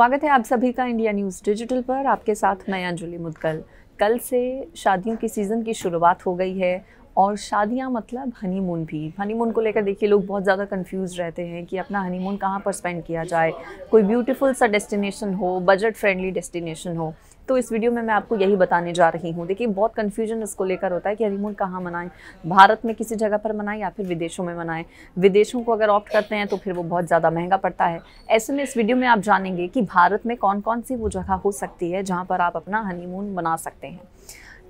स्वागत है आप सभी का इंडिया न्यूज़ डिजिटल पर आपके साथ मैं अंजलि मुदकल कल से शादियों की सीज़न की शुरुआत हो गई है और शादियाँ मतलब हनीमून भी हनीमून को लेकर देखिए लोग बहुत ज़्यादा कंफ्यूज रहते हैं कि अपना हनीमून कहाँ पर स्पेंड किया जाए कोई ब्यूटीफुल सा डेस्टिनेशन हो बजट फ्रेंडली डेस्टिनेशन हो तो इस वीडियो में मैं आपको यही बताने जा रही हूँ देखिए बहुत कन्फ्यूजन इसको लेकर होता है कि हनीमून कहाँ मनाएं भारत में किसी जगह पर मनाएं या फिर विदेशों में मनाएं विदेशों को अगर ऑप्ट करते हैं तो फिर वो बहुत ज़्यादा महंगा पड़ता है ऐसे में इस वीडियो में आप जानेंगे कि भारत में कौन कौन सी वो जगह हो सकती है जहाँ पर आप अपना हनीमून मना सकते हैं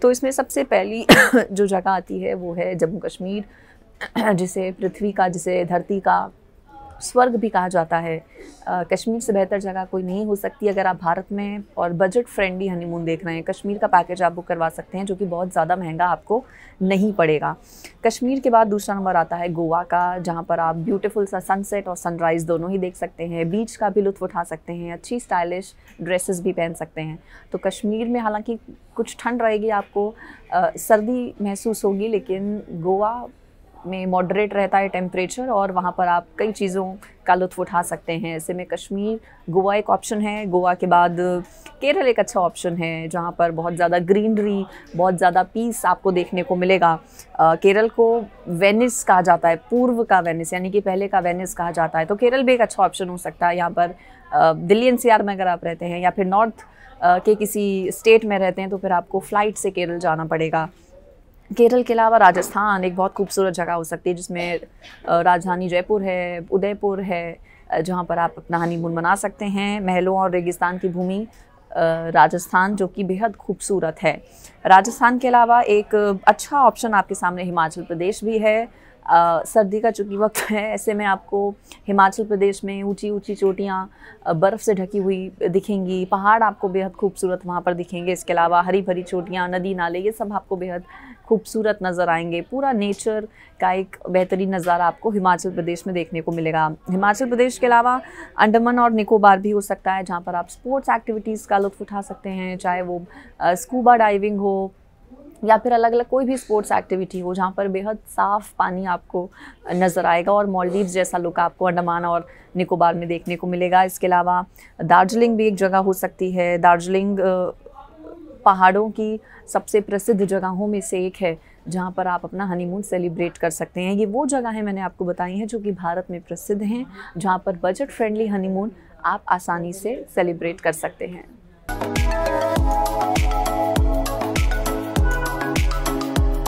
तो इसमें सबसे पहली जो जगह आती है वो है जम्मू कश्मीर जिसे पृथ्वी का जिसे धरती का स्वर्ग भी कहा जाता है कश्मीर से बेहतर जगह कोई नहीं हो सकती अगर आप भारत में और बजट फ्रेंडली हनीमून देख रहे हैं कश्मीर का पैकेज आप बुक करवा सकते हैं जो कि बहुत ज़्यादा महंगा आपको नहीं पड़ेगा कश्मीर के बाद दूसरा नंबर आता है गोवा का जहाँ पर आप ब्यूटीफुल सा सनसेट और सनराइज़ दोनों ही देख सकते हैं बीच का भी लुत्फ उठा सकते हैं अच्छी स्टाइलिश ड्रेसेस भी पहन सकते हैं तो कश्मीर में हालांकि कुछ ठंड रहेगी आपको आ, सर्दी महसूस होगी लेकिन गोवा में मॉडरेट रहता है टेम्परेचर और वहाँ पर आप कई चीज़ों का लुत्फ उठा सकते हैं ऐसे में कश्मीर गोवा एक ऑप्शन है गोवा के बाद केरल एक अच्छा ऑप्शन है जहाँ पर बहुत ज़्यादा ग्रीनरी बहुत ज़्यादा पीस आपको देखने को मिलेगा आ, केरल को वेनिस कहा जाता है पूर्व का वेनिस यानी कि पहले का वेनिस कहा जाता है तो केरल भी एक अच्छा ऑप्शन हो सकता है यहाँ पर दिल्ली एन में अगर आप रहते हैं या फिर नॉर्थ के किसी स्टेट में रहते हैं तो फिर आपको फ़्लाइट से केरल जाना पड़ेगा केरल के अलावा राजस्थान एक बहुत खूबसूरत जगह हो सकती है जिसमें राजधानी जयपुर है उदयपुर है जहाँ पर आप अपना हनीमून मना सकते हैं महलों और रेगिस्तान की भूमि राजस्थान जो कि बेहद खूबसूरत है राजस्थान के अलावा एक अच्छा ऑप्शन आपके सामने हिमाचल प्रदेश भी है आ, सर्दी का चूँकि वक्त है ऐसे में आपको हिमाचल प्रदेश में ऊंची ऊंची चोटियाँ बर्फ़ से ढकी हुई दिखेंगी पहाड़ आपको बेहद खूबसूरत वहाँ पर दिखेंगे इसके अलावा हरी भरी चोटियाँ नदी नाले ये सब आपको बेहद खूबसूरत नज़र आएंगे पूरा नेचर का एक बेहतरीन नज़ारा आपको हिमाचल प्रदेश में देखने को मिलेगा हिमाचल प्रदेश के अलावा अंडमान और निकोबार भी हो सकता है जहाँ पर आप स्पोर्ट्स एक्टिविटीज़ का लुत्फ उठा सकते हैं चाहे वो स्कूबा डाइविंग हो या फिर अलग अलग कोई भी स्पोर्ट्स एक्टिविटी हो जहाँ पर बेहद साफ़ पानी आपको नज़र आएगा और मॉलदीव जैसा लुक आपको अंडमान और निकोबार में देखने को मिलेगा इसके अलावा दार्जिलिंग भी एक जगह हो सकती है दार्जिलिंग पहाड़ों की सबसे प्रसिद्ध जगहों में से एक है जहाँ पर आप अपना हनीमून सेलिब्रेट कर सकते हैं ये वो जगह हैं मैंने आपको बताई हैं जो कि भारत में प्रसिद्ध हैं जहाँ पर बजट फ्रेंडली हनीमून आप आसानी से सेलिब्रेट कर सकते हैं